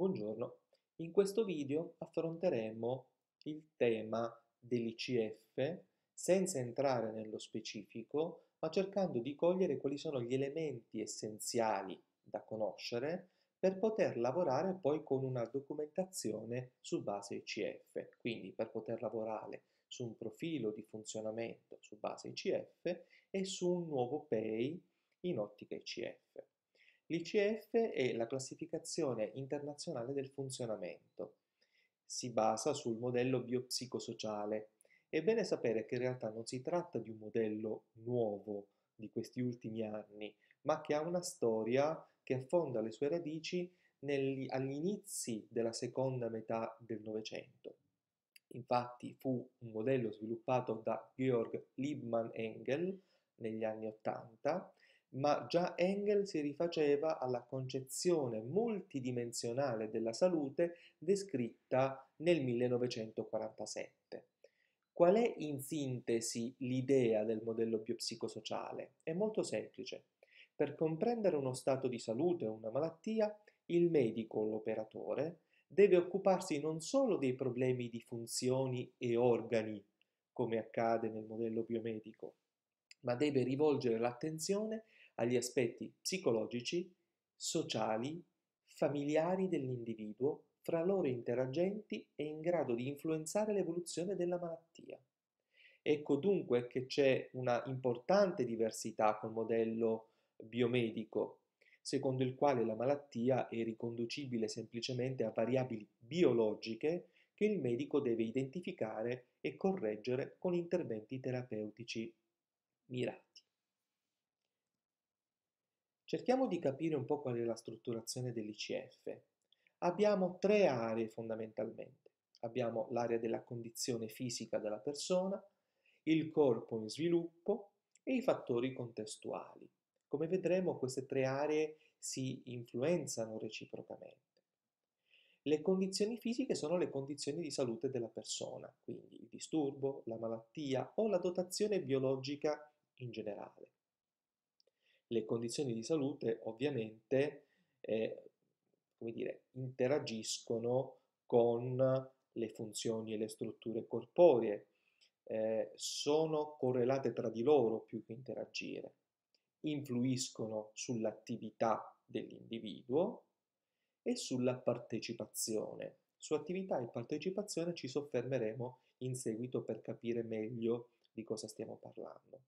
Buongiorno, in questo video affronteremo il tema dell'ICF senza entrare nello specifico, ma cercando di cogliere quali sono gli elementi essenziali da conoscere per poter lavorare poi con una documentazione su base ICF, quindi per poter lavorare su un profilo di funzionamento su base ICF e su un nuovo PEI in ottica ICF. L'ICF è la classificazione internazionale del funzionamento. Si basa sul modello biopsicosociale. È bene sapere che in realtà non si tratta di un modello nuovo di questi ultimi anni, ma che ha una storia che affonda le sue radici negli, agli inizi della seconda metà del Novecento. Infatti fu un modello sviluppato da Georg Liebman Engel negli anni Ottanta ma già Engel si rifaceva alla concezione multidimensionale della salute descritta nel 1947. Qual è in sintesi l'idea del modello biopsicosociale? È molto semplice. Per comprendere uno stato di salute o una malattia, il medico o l'operatore deve occuparsi non solo dei problemi di funzioni e organi, come accade nel modello biomedico, ma deve rivolgere l'attenzione agli aspetti psicologici, sociali, familiari dell'individuo, fra loro interagenti e in grado di influenzare l'evoluzione della malattia. Ecco dunque che c'è una importante diversità col modello biomedico, secondo il quale la malattia è riconducibile semplicemente a variabili biologiche che il medico deve identificare e correggere con interventi terapeutici mirati. Cerchiamo di capire un po' qual è la strutturazione dell'ICF. Abbiamo tre aree fondamentalmente. Abbiamo l'area della condizione fisica della persona, il corpo in sviluppo e i fattori contestuali. Come vedremo queste tre aree si influenzano reciprocamente. Le condizioni fisiche sono le condizioni di salute della persona, quindi il disturbo, la malattia o la dotazione biologica in generale le condizioni di salute ovviamente eh, dire, interagiscono con le funzioni e le strutture corporee, eh, sono correlate tra di loro più che interagire, influiscono sull'attività dell'individuo e sulla partecipazione. Su attività e partecipazione ci soffermeremo in seguito per capire meglio di cosa stiamo parlando.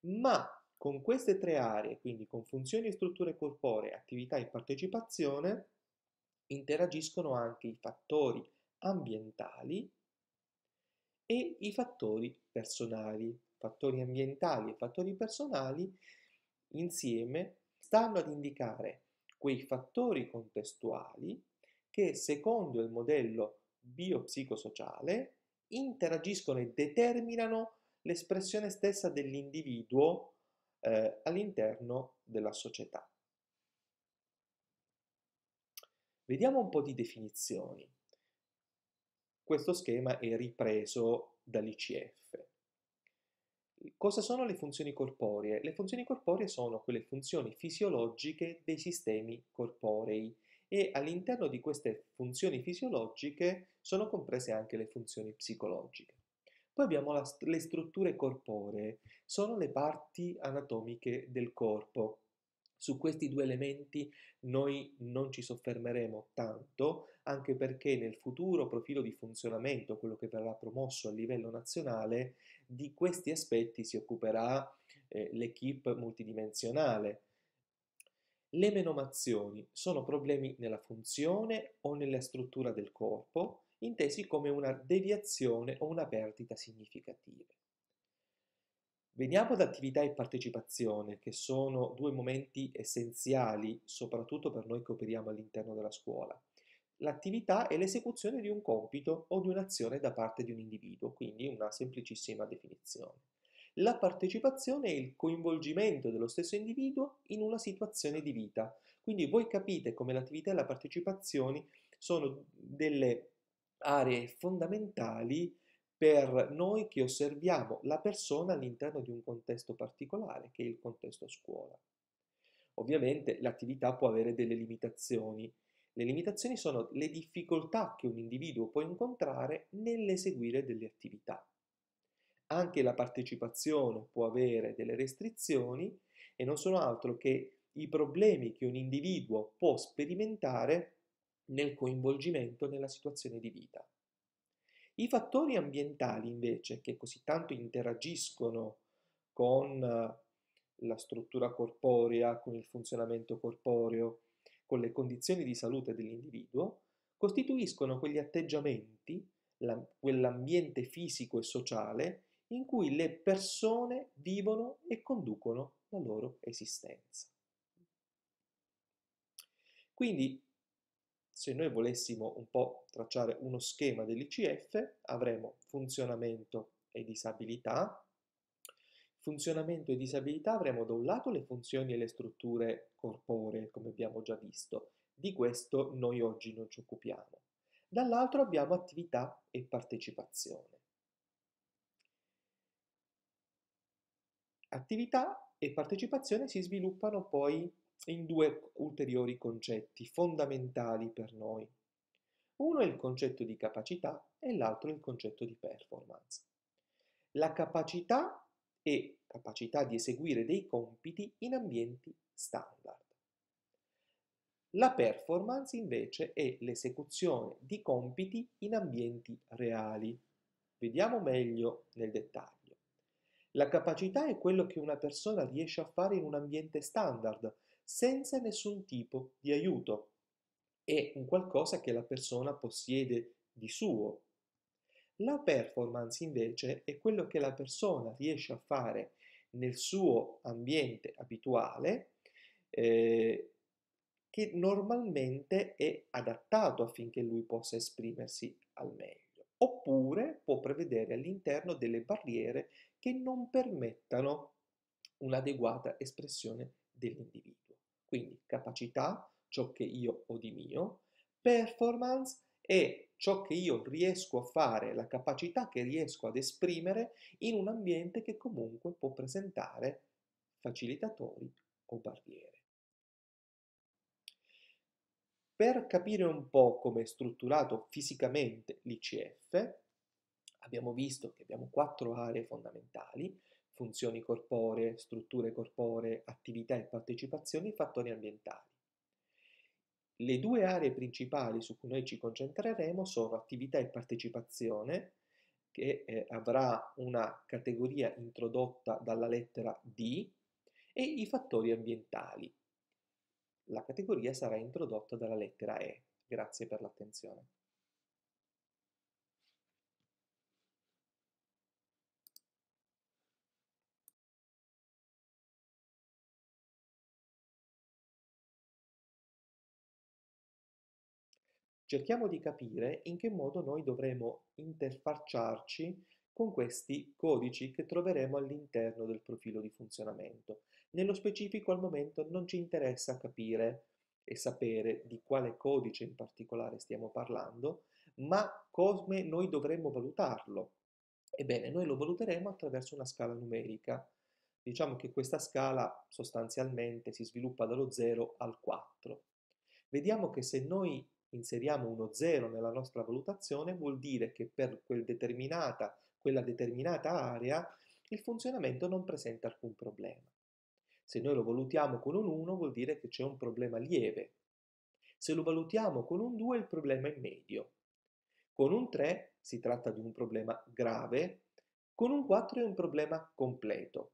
Ma con queste tre aree, quindi con funzioni e strutture corporee, attività e partecipazione, interagiscono anche i fattori ambientali e i fattori personali. Fattori ambientali e fattori personali insieme stanno ad indicare quei fattori contestuali che secondo il modello biopsicosociale interagiscono e determinano l'espressione stessa dell'individuo eh, all'interno della società. Vediamo un po' di definizioni. Questo schema è ripreso dall'ICF. Cosa sono le funzioni corporee? Le funzioni corporee sono quelle funzioni fisiologiche dei sistemi corporei e all'interno di queste funzioni fisiologiche sono comprese anche le funzioni psicologiche. Poi abbiamo la, le strutture corporee, sono le parti anatomiche del corpo. Su questi due elementi noi non ci soffermeremo tanto, anche perché nel futuro profilo di funzionamento, quello che verrà promosso a livello nazionale, di questi aspetti si occuperà eh, l'equipe multidimensionale. Le menomazioni sono problemi nella funzione o nella struttura del corpo intesi come una deviazione o una perdita significative. Veniamo ad attività e partecipazione, che sono due momenti essenziali, soprattutto per noi che operiamo all'interno della scuola. L'attività è l'esecuzione di un compito o di un'azione da parte di un individuo, quindi una semplicissima definizione. La partecipazione è il coinvolgimento dello stesso individuo in una situazione di vita. Quindi voi capite come l'attività e la partecipazione sono delle aree fondamentali per noi che osserviamo la persona all'interno di un contesto particolare, che è il contesto scuola. Ovviamente l'attività può avere delle limitazioni. Le limitazioni sono le difficoltà che un individuo può incontrare nell'eseguire delle attività. Anche la partecipazione può avere delle restrizioni e non sono altro che i problemi che un individuo può sperimentare nel coinvolgimento nella situazione di vita. I fattori ambientali invece che così tanto interagiscono con eh, la struttura corporea, con il funzionamento corporeo, con le condizioni di salute dell'individuo, costituiscono quegli atteggiamenti, quell'ambiente fisico e sociale in cui le persone vivono e conducono la loro esistenza. Quindi se noi volessimo un po' tracciare uno schema dell'ICF, avremo funzionamento e disabilità. Funzionamento e disabilità avremo da un lato le funzioni e le strutture corporee, come abbiamo già visto. Di questo noi oggi non ci occupiamo. Dall'altro abbiamo attività e partecipazione. Attività e partecipazione si sviluppano poi in due ulteriori concetti fondamentali per noi. Uno è il concetto di capacità e l'altro è il concetto di performance. La capacità è capacità di eseguire dei compiti in ambienti standard. La performance invece è l'esecuzione di compiti in ambienti reali. Vediamo meglio nel dettaglio. La capacità è quello che una persona riesce a fare in un ambiente standard, senza nessun tipo di aiuto. È un qualcosa che la persona possiede di suo. La performance invece è quello che la persona riesce a fare nel suo ambiente abituale eh, che normalmente è adattato affinché lui possa esprimersi al meglio. Oppure può prevedere all'interno delle barriere che non permettano un'adeguata espressione dell'individuo. Quindi capacità, ciò che io ho di mio, performance è ciò che io riesco a fare, la capacità che riesco ad esprimere in un ambiente che comunque può presentare facilitatori o barriere. Per capire un po' come è strutturato fisicamente l'ICF, abbiamo visto che abbiamo quattro aree fondamentali, funzioni corporee, strutture corporee, attività e partecipazioni, fattori ambientali. Le due aree principali su cui noi ci concentreremo sono attività e partecipazione, che eh, avrà una categoria introdotta dalla lettera D, e i fattori ambientali. La categoria sarà introdotta dalla lettera E. Grazie per l'attenzione. cerchiamo di capire in che modo noi dovremo interfacciarci con questi codici che troveremo all'interno del profilo di funzionamento. Nello specifico al momento non ci interessa capire e sapere di quale codice in particolare stiamo parlando, ma come noi dovremmo valutarlo. Ebbene, noi lo valuteremo attraverso una scala numerica. Diciamo che questa scala sostanzialmente si sviluppa dallo 0 al 4. Vediamo che se noi inseriamo uno 0 nella nostra valutazione vuol dire che per quel determinata, quella determinata area il funzionamento non presenta alcun problema. Se noi lo valutiamo con un 1 vuol dire che c'è un problema lieve. Se lo valutiamo con un 2 il problema è medio. Con un 3 si tratta di un problema grave, con un 4 è un problema completo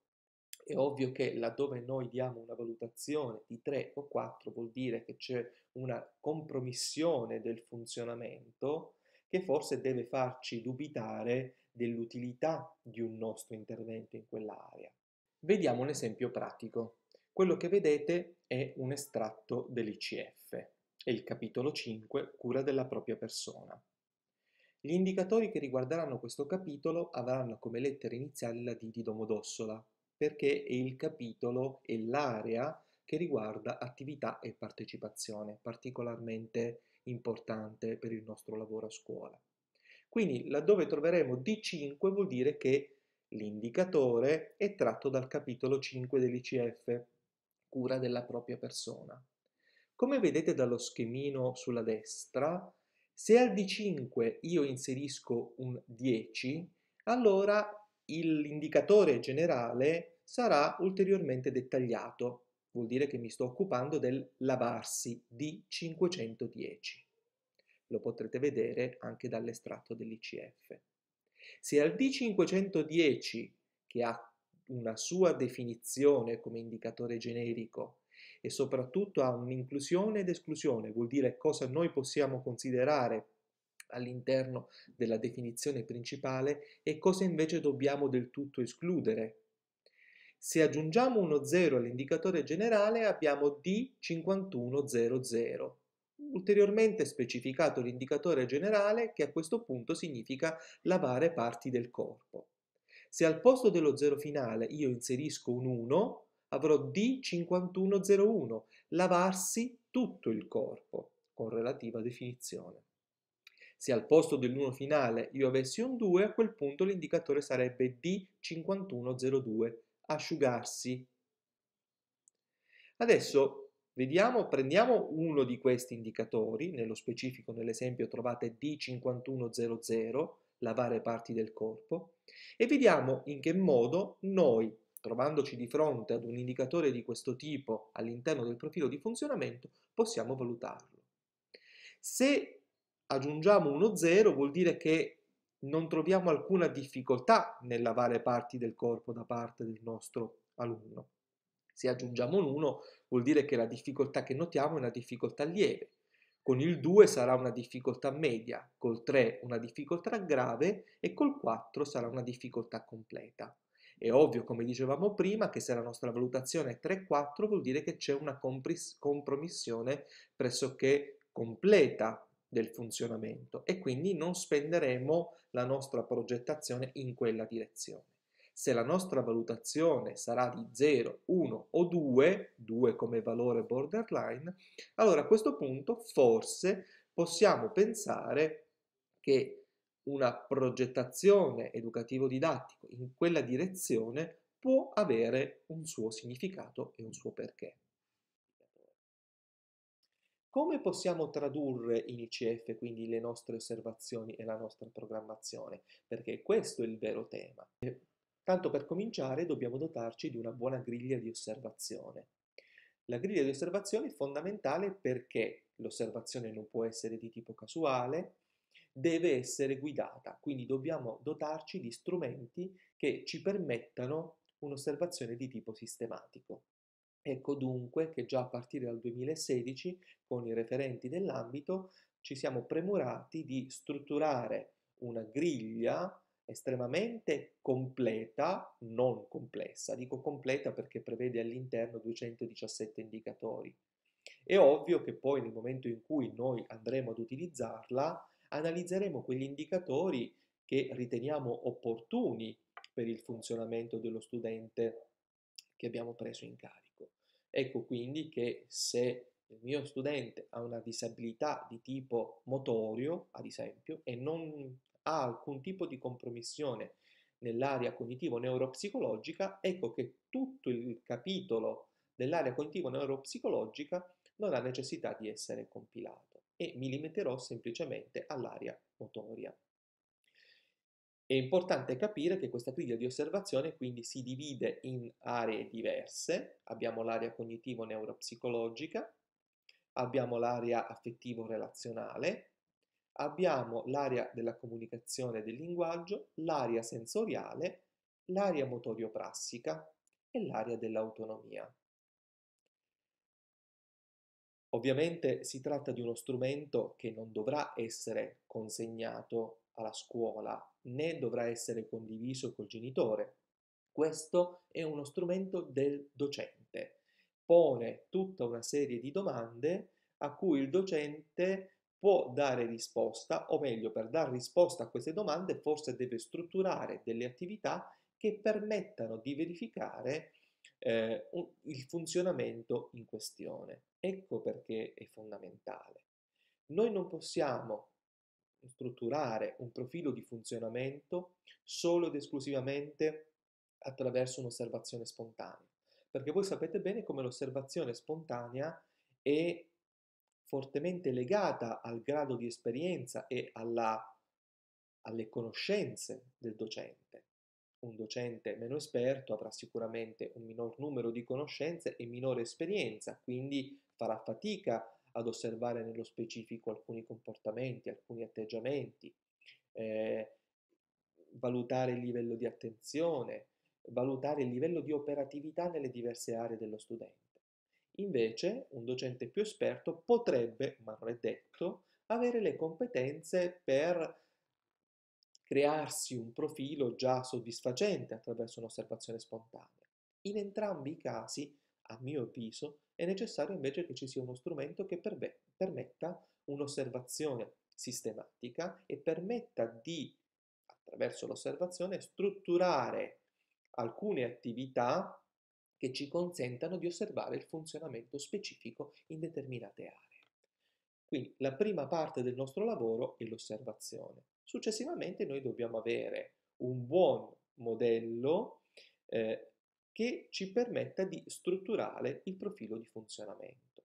è ovvio che laddove noi diamo una valutazione di 3 o 4 vuol dire che c'è una compromissione del funzionamento che forse deve farci dubitare dell'utilità di un nostro intervento in quell'area. Vediamo un esempio pratico. Quello che vedete è un estratto dell'ICF, è il capitolo 5, cura della propria persona. Gli indicatori che riguarderanno questo capitolo avranno come lettera iniziale la D di Domodossola, perché è il capitolo e l'area che riguarda attività e partecipazione, particolarmente importante per il nostro lavoro a scuola. Quindi laddove troveremo D5 vuol dire che l'indicatore è tratto dal capitolo 5 dell'ICF, cura della propria persona. Come vedete dallo schemino sulla destra, se al D5 io inserisco un 10, allora l'indicatore generale sarà ulteriormente dettagliato. Vuol dire che mi sto occupando del lavarsi di 510. Lo potrete vedere anche dall'estratto dell'ICF. Se al D510, che ha una sua definizione come indicatore generico, e soprattutto ha un'inclusione ed esclusione, vuol dire cosa noi possiamo considerare all'interno della definizione principale e cosa invece dobbiamo del tutto escludere. Se aggiungiamo uno 0 all'indicatore generale abbiamo D5100, ulteriormente specificato l'indicatore generale che a questo punto significa lavare parti del corpo. Se al posto dello 0 finale io inserisco un 1, avrò D5101, lavarsi tutto il corpo, con relativa definizione. Se al posto dell'1 finale io avessi un 2, a quel punto l'indicatore sarebbe D5102, asciugarsi. Adesso vediamo, prendiamo uno di questi indicatori, nello specifico nell'esempio trovate D5100, lavare parti del corpo, e vediamo in che modo noi, trovandoci di fronte ad un indicatore di questo tipo all'interno del profilo di funzionamento, possiamo valutarlo. Se aggiungiamo uno 0 vuol dire che non troviamo alcuna difficoltà nel lavare parti del corpo da parte del nostro alunno. Se aggiungiamo un 1 vuol dire che la difficoltà che notiamo è una difficoltà lieve, con il 2 sarà una difficoltà media, col 3 una difficoltà grave e col 4 sarà una difficoltà completa. È ovvio, come dicevamo prima, che se la nostra valutazione è 3-4 vuol dire che c'è una compromissione pressoché completa del funzionamento e quindi non spenderemo la nostra progettazione in quella direzione. Se la nostra valutazione sarà di 0, 1 o 2, 2 come valore borderline, allora a questo punto forse possiamo pensare che una progettazione educativo-didattico in quella direzione può avere un suo significato e un suo perché. Come possiamo tradurre in ICF quindi le nostre osservazioni e la nostra programmazione? Perché questo è il vero tema. tanto per cominciare dobbiamo dotarci di una buona griglia di osservazione. La griglia di osservazione è fondamentale perché l'osservazione non può essere di tipo casuale, deve essere guidata, quindi dobbiamo dotarci di strumenti che ci permettano un'osservazione di tipo sistematico. Ecco dunque che già a partire dal 2016, con i referenti dell'ambito, ci siamo premurati di strutturare una griglia estremamente completa, non complessa, dico completa perché prevede all'interno 217 indicatori. È ovvio che poi nel momento in cui noi andremo ad utilizzarla, analizzeremo quegli indicatori che riteniamo opportuni per il funzionamento dello studente che abbiamo preso in carico. Ecco quindi che se il mio studente ha una disabilità di tipo motorio, ad esempio, e non ha alcun tipo di compromissione nell'area cognitivo-neuropsicologica, ecco che tutto il capitolo dell'area cognitivo-neuropsicologica non ha necessità di essere compilato e mi limiterò semplicemente all'area motoria. È importante capire che questa griglia di osservazione quindi si divide in aree diverse, abbiamo l'area cognitivo-neuropsicologica, abbiamo l'area affettivo-relazionale, abbiamo l'area della comunicazione e del linguaggio, l'area sensoriale, l'area motorioprassica e l'area dell'autonomia. Ovviamente si tratta di uno strumento che non dovrà essere consegnato alla scuola né dovrà essere condiviso col genitore. Questo è uno strumento del docente. Pone tutta una serie di domande a cui il docente può dare risposta, o meglio, per dare risposta a queste domande forse deve strutturare delle attività che permettano di verificare eh, il funzionamento in questione. Ecco perché è fondamentale. Noi non possiamo strutturare un profilo di funzionamento solo ed esclusivamente attraverso un'osservazione spontanea. Perché voi sapete bene come l'osservazione spontanea è fortemente legata al grado di esperienza e alla, alle conoscenze del docente. Un docente meno esperto avrà sicuramente un minor numero di conoscenze e minore esperienza, quindi farà fatica a ad osservare nello specifico alcuni comportamenti, alcuni atteggiamenti, eh, valutare il livello di attenzione, valutare il livello di operatività nelle diverse aree dello studente. Invece, un docente più esperto potrebbe, ma non è detto, avere le competenze per crearsi un profilo già soddisfacente attraverso un'osservazione spontanea. In entrambi i casi a mio avviso, è necessario invece che ci sia uno strumento che permetta un'osservazione sistematica e permetta di, attraverso l'osservazione, strutturare alcune attività che ci consentano di osservare il funzionamento specifico in determinate aree. Quindi la prima parte del nostro lavoro è l'osservazione. Successivamente noi dobbiamo avere un buon modello eh, che ci permetta di strutturare il profilo di funzionamento.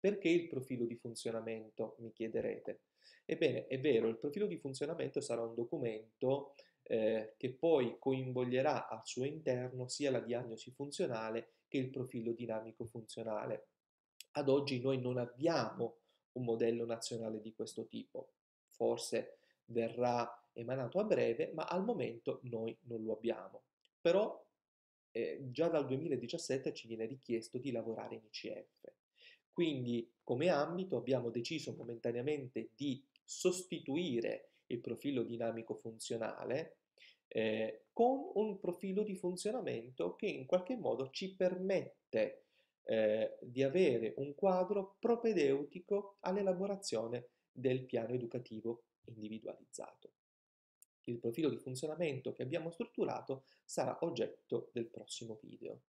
Perché il profilo di funzionamento, mi chiederete? Ebbene, è vero, il profilo di funzionamento sarà un documento eh, che poi coinvolgerà al suo interno sia la diagnosi funzionale che il profilo dinamico funzionale. Ad oggi noi non abbiamo un modello nazionale di questo tipo, forse verrà emanato a breve, ma al momento noi non lo abbiamo. Però eh, già dal 2017 ci viene richiesto di lavorare in ICF. Quindi come ambito abbiamo deciso momentaneamente di sostituire il profilo dinamico funzionale eh, con un profilo di funzionamento che in qualche modo ci permette eh, di avere un quadro propedeutico all'elaborazione del piano educativo individualizzato. Il profilo di funzionamento che abbiamo strutturato sarà oggetto del prossimo video.